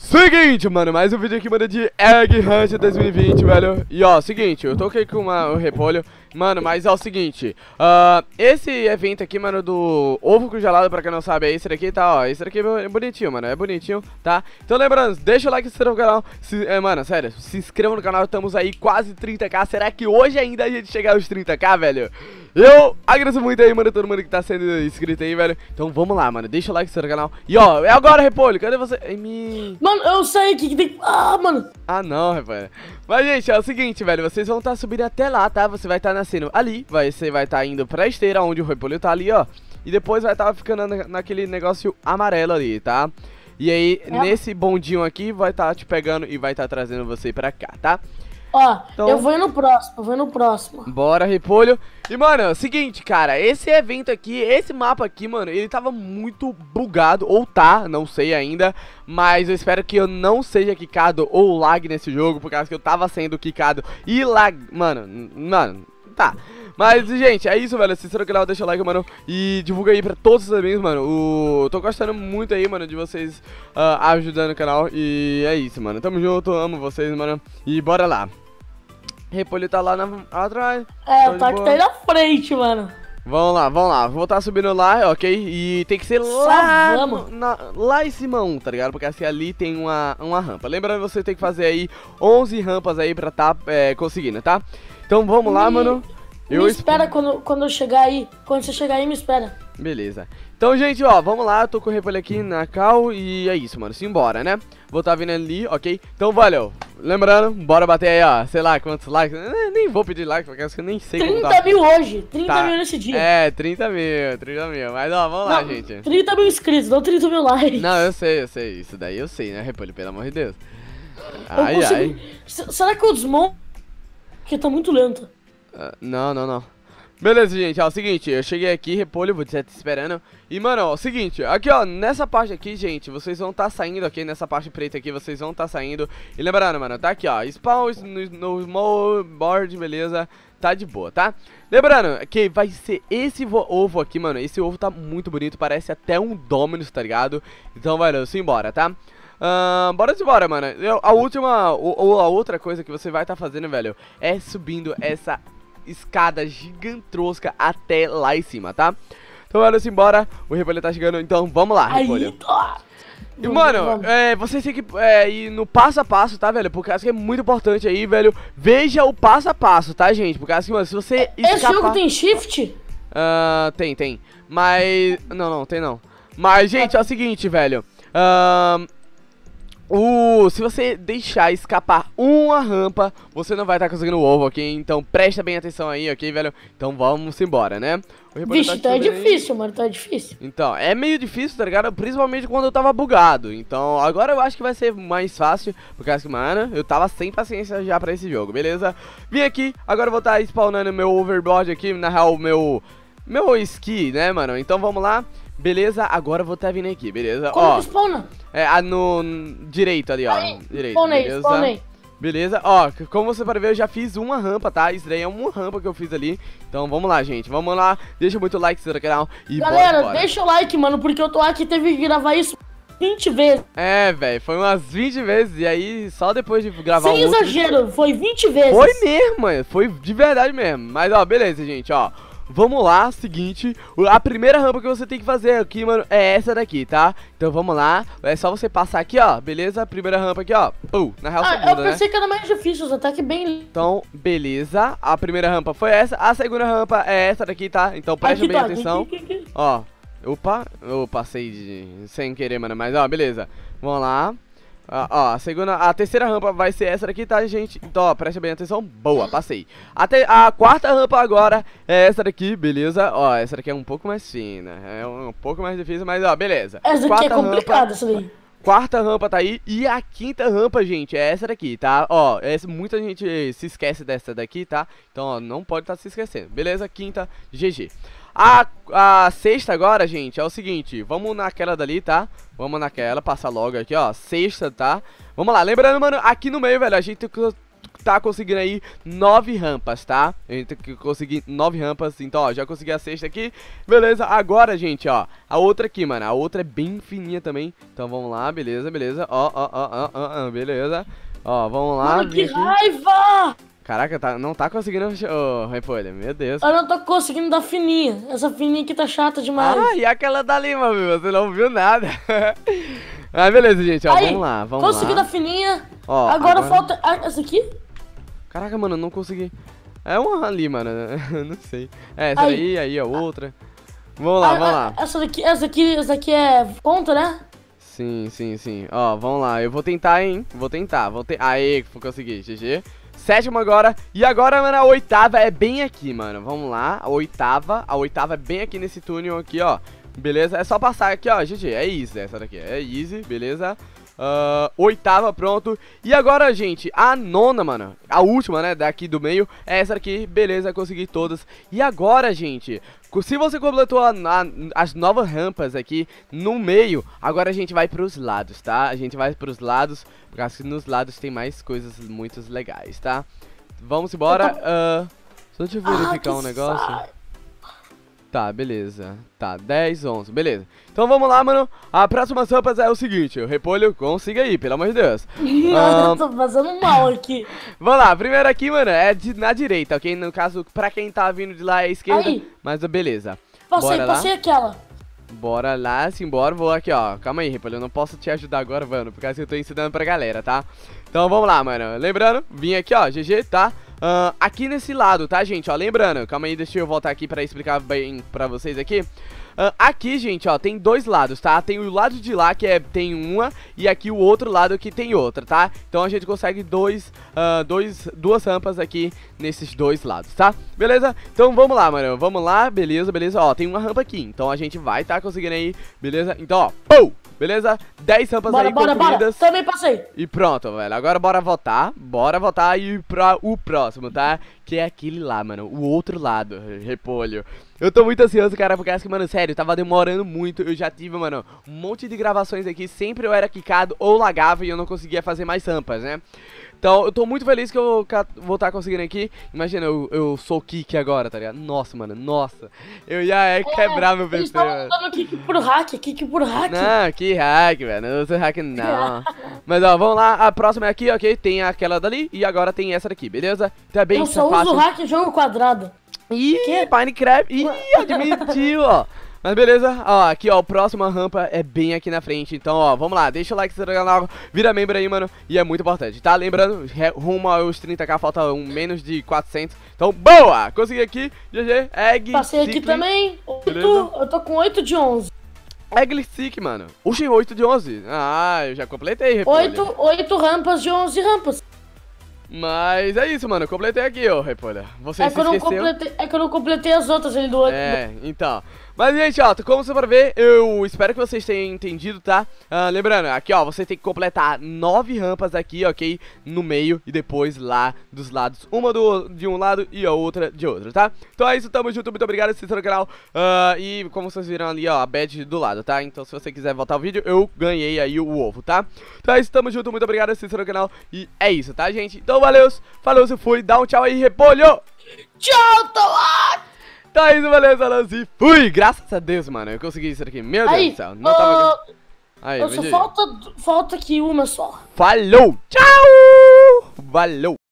Seguinte, mano, mais um vídeo aqui, mano, de Egg Hunt 2020, velho E ó, seguinte, eu tô aqui com uma, um repolho Mano, mas é o seguinte, uh, esse evento aqui, mano, do ovo congelado, pra quem não sabe, é esse daqui, tá, ó, esse daqui é bonitinho, mano, é bonitinho, tá? Então lembrando, deixa o like, se inscreva no canal, se, é, mano, sério, se inscreva no canal, estamos aí quase 30k, será que hoje ainda a gente chegar aos 30k, velho? Eu agradeço muito aí, mano, todo mundo que tá sendo inscrito aí, velho, então vamos lá, mano, deixa o like, se inscreva no canal, e ó, é agora, Repolho, cadê você? Ai, me... Mano, eu sei que tem... Ah, mano! Ah, não, Repolho, mas gente, é o seguinte, velho, vocês vão estar tá subindo até lá, tá, você vai estar tá nascendo ali, vai, você vai estar tá indo pra esteira onde o repolho tá ali, ó. E depois vai estar tá ficando naquele negócio amarelo ali, tá? E aí, é. nesse bondinho aqui, vai estar tá te pegando e vai estar tá trazendo você pra cá, tá? Ó, então, eu vou no próximo, eu vou no próximo. Bora, Repolho. E, mano, é seguinte, cara, esse evento aqui, esse mapa aqui, mano, ele tava muito bugado, ou tá, não sei ainda, mas eu espero que eu não seja quicado ou lag nesse jogo, por causa que eu tava sendo quicado e lag... Mano, mano, tá. Mas, gente, é isso, velho. Se inscreve no canal, deixa o like, mano. E divulga aí pra todos os amigos, mano. O... Tô gostando muito aí, mano, de vocês uh, ajudando o canal. E é isso, mano. Tamo junto, amo vocês, mano. E bora lá. Repolho tá lá na... atrás. É, tá o Taco tá aí na frente, mano. Vamos lá, vamos lá. Vou estar tá subindo lá, ok? E tem que ser lá, na, lá em cima, um, tá ligado? Porque assim, ali tem uma, uma rampa. Lembrando, você tem que fazer aí 11 rampas aí pra tá é, conseguindo, tá? Então vamos lá, me, mano. Eu me espera exp... quando, quando eu chegar aí. Quando você chegar aí, me espera. Beleza. Então, gente, ó, vamos lá. tô com o repolho aqui na cal e é isso, mano. Simbora, né? Vou tá vindo ali, ok? Então, valeu. Lembrando, bora bater aí, ó, sei lá quantos likes. Eh, nem vou pedir likes, porque eu nem sei 30 tá. mil hoje, 30 tá. mil nesse dia. É, 30 mil, 30 mil. Mas, ó, vamos não, lá, gente. 30 mil inscritos, não 30 mil likes. Não, eu sei, eu sei. Isso daí eu sei, né, Repolho? Pelo amor de Deus. Ai, ai. Será que eu desmonto? Porque tá muito lento. Uh, não, não, não. Beleza, gente, ó, é o seguinte, eu cheguei aqui, repolho, vou dizer, te esperando E, mano, ó, é o seguinte, aqui, ó, nessa parte aqui, gente, vocês vão estar tá saindo, ok? Nessa parte preta aqui, vocês vão estar tá saindo E lembrando, mano, tá aqui, ó, spawn no, no board, beleza? Tá de boa, tá? Lembrando que vai ser esse ovo aqui, mano Esse ovo tá muito bonito, parece até um Dominus, tá ligado? Então, velho, simbora, tá? Uh, bora de bora, mano. Eu, a última, ou, a outra coisa que você vai estar tá fazendo, velho, é subindo essa escada gigantrosca até lá em cima, tá? Então, velho, simbora. O Repolho tá chegando, então vamos lá, Aí, Repolho. E, mano, é, vocês têm que é, ir no passo a passo, tá, velho? Porque acho que é muito importante aí, velho. Veja o passo a passo, tá, gente? Porque assim, mano, se você é, é escapar... Esse jogo tem shift? Uh, tem, tem. Mas... Não, não, tem não. Mas, gente, é o seguinte, velho. Uh, se você deixar escapar uma rampa, você não vai estar tá conseguindo o ovo, ok? Então presta bem atenção aí, ok, velho? Então vamos embora, né? Vixe, tá, tá difícil, mano, tá difícil. Então, é meio difícil, tá ligado? Principalmente quando eu tava bugado. Então, agora eu acho que vai ser mais fácil, porque acho assim, que, mano, eu tava sem paciência já pra esse jogo, beleza? Vim aqui, agora eu vou estar tá spawnando meu overboard aqui, na real, meu... Meu ski, né, mano? Então vamos lá. Beleza, agora eu vou estar tá vindo aqui, beleza? Como Ó, que spawna? É, no direito ali, ó. Aí, direito, spawnei, beleza? Spawnei. Beleza? Ó, como você pode ver, eu já fiz uma rampa, tá? Isso daí é uma rampa que eu fiz ali. Então vamos lá, gente. Vamos lá. Deixa muito like no canal e Galera, bora, deixa o like, mano, porque eu tô aqui teve que gravar isso 20 vezes. É, velho, foi umas 20 vezes. E aí, só depois de gravar Sem um exagero, outro... foi 20 vezes. Foi mesmo, mano. Foi de verdade mesmo. Mas, ó, beleza, gente, ó. Vamos lá, seguinte, a primeira rampa que você tem que fazer aqui, mano, é essa daqui, tá? Então vamos lá, é só você passar aqui, ó, beleza? Primeira rampa aqui, ó, pum, na real ah, segunda, eu pensei né? que era mais difícil, os ataques bem... Então, beleza, a primeira rampa foi essa, a segunda rampa é essa daqui, tá? Então preste bem tá, atenção, aqui, aqui, aqui. ó, opa, eu passei de... sem querer, mano, mas ó, beleza, vamos lá... Ah, ó, a segunda, a terceira rampa vai ser essa daqui, tá, gente? Então, ó, presta bem atenção. Boa, passei. Até a quarta rampa agora é essa daqui, beleza? Ó, essa daqui é um pouco mais fina, é um, um pouco mais difícil, mas ó, beleza. Essa daqui é complicada, isso quarta rampa tá aí e a quinta rampa, gente, é essa daqui, tá? Ó, é essa, muita gente se esquece dessa daqui, tá? Então, ó, não pode estar tá se esquecendo. Beleza, quinta, GG. A, a sexta agora, gente, é o seguinte, vamos naquela dali, tá? Vamos naquela, passar logo aqui, ó, sexta, tá? Vamos lá, lembrando, mano, aqui no meio, velho, a gente tá conseguindo aí nove rampas, tá? gente que conseguir nove rampas, então, ó, já consegui a sexta aqui. Beleza, agora, gente, ó, a outra aqui, mano, a outra é bem fininha também. Então, vamos lá, beleza, beleza, ó, ó, ó, ó, ó, beleza. Ó, vamos lá. Mano, que raiva! Caraca, tá, não tá conseguindo, ô, oh, Repolho, meu Deus. Eu não tô conseguindo dar fininha. Essa fininha aqui tá chata demais. Ah, e aquela dali, mano viu você não viu nada. ah, beleza, gente, ó, Aí, vamos lá, vamos consegui lá. Consegui dar fininha. Ó, agora, agora falta essa aqui. Caraca, mano, não consegui. É uma ali, mano. não sei. É, essa aí, aí, é a outra. Vamos lá, ah, vamos ah, lá. essa daqui, essa daqui, essa daqui é conta, né? Sim, sim, sim. Ó, vamos lá. Eu vou tentar, hein? Vou tentar. Vou te... Aê, consegui. GG. Sétima agora. E agora, mano, a oitava é bem aqui, mano. Vamos lá. A oitava. A oitava é bem aqui nesse túnel aqui, ó. Beleza? É só passar aqui, ó. GG. É easy essa daqui. É easy, beleza? Uh, oitava, pronto. E agora, gente, a nona, mano. A última, né, daqui do meio. É essa aqui. Beleza, consegui todas. E agora, gente, se você completou a, a, as novas rampas aqui no meio, agora a gente vai pros lados, tá? A gente vai pros lados, porque acho que nos lados tem mais coisas muito legais, tá? Vamos embora. Uh, só deixa eu verificar ah, é um negócio. Tá, beleza. Tá, 10, 11, beleza. Então vamos lá, mano. A próxima rampas é o seguinte, o repolho consiga aí, pelo amor de Deus. um... Tô fazendo mal aqui. vamos lá, primeiro aqui, mano, é de, na direita, ok? No caso, pra quem tá vindo de lá é esquerda, aí. mas beleza. Passei, Bora passei lá. aquela. Bora lá, simbora, vou aqui, ó. Calma aí, repolho eu não posso te ajudar agora, mano, por causa que eu tô ensinando pra galera, tá? Então vamos lá, mano. Lembrando, vim aqui, ó, GG, tá? Uh, aqui nesse lado, tá, gente? Ó, lembrando, calma aí, deixa eu voltar aqui pra explicar bem pra vocês aqui. Uh, aqui, gente, ó, tem dois lados, tá? Tem o lado de lá que é, tem uma e aqui o outro lado que tem outra, tá? Então a gente consegue dois, uh, dois, duas rampas aqui nesses dois lados, tá? Beleza? Então vamos lá, mano, vamos lá, beleza, beleza. Ó, tem uma rampa aqui, então a gente vai tá conseguindo aí, beleza? Então, ó, pou! Beleza? 10 rampas bora, aí bora, concluídas. Bora. Também passei. E pronto, velho. Agora bora votar. Bora votar e ir pra o próximo, tá? Que é aquele lá, mano. O outro lado, repolho. Eu tô muito ansioso, cara, porque acho que, mano, sério, tava demorando muito. Eu já tive, mano, um monte de gravações aqui. Sempre eu era quicado ou lagava e eu não conseguia fazer mais rampas, né? Então, eu tô muito feliz que eu vou estar tá conseguindo aqui. Imagina, eu, eu sou kick agora, tá ligado? Nossa, mano, nossa. Eu ia é, é quebrar meu PC, mano. dando kick por hack, kick por hack. Não, que hack, velho. Não sou hack, não. Mas, ó, vamos lá. A próxima é aqui, ok? Tem aquela dali e agora tem essa daqui, beleza? Tá bem. eu só fácil. uso hack jogo quadrado. Ih, que? Minecraft! Ih, admitiu, ó. Mas beleza, ó, aqui ó, a próxima rampa é bem aqui na frente, então ó, vamos lá, deixa o like se no canal, vira membro aí, mano, e é muito importante, tá? Lembrando, rumo aos 30k, falta um, menos de 400, então boa! Consegui aqui, GG, egg, Passei aqui também, 8, eu tô com 8 de 11. Egg mano, Oxi, 8 de 11, ah, eu já completei, repolho. 8, 8 rampas de 11 rampas. Mas é isso, mano. completei aqui, ô Repolha. Você é se esqueceu? Completei, é que eu não completei as outras, ali do outro. É, então. Mas, gente, ó, como você pode ver, eu espero que vocês tenham entendido, tá? Ah, lembrando, aqui, ó, você tem que completar nove rampas aqui, ok? No meio e depois lá dos lados. Uma do, de um lado e a outra de outro, tá? Então é isso, tamo junto, muito obrigado por assistir no canal. Uh, e como vocês viram ali, ó, a badge do lado, tá? Então se você quiser voltar o vídeo, eu ganhei aí o ovo, tá? Então é isso, tamo junto, muito obrigado por assistir no canal. E é isso, tá, gente? Então valeu, falou, se fui, dá um tchau aí, repolho! Tchau, Tomate! Tá isso, valeu, Salãozinho. Fui, graças a Deus, mano. Eu consegui isso aqui. Meu Aí, Deus do céu. Não uh... tava... Aí, só falta, falta aqui uma só. Falou. Tchau. Valeu.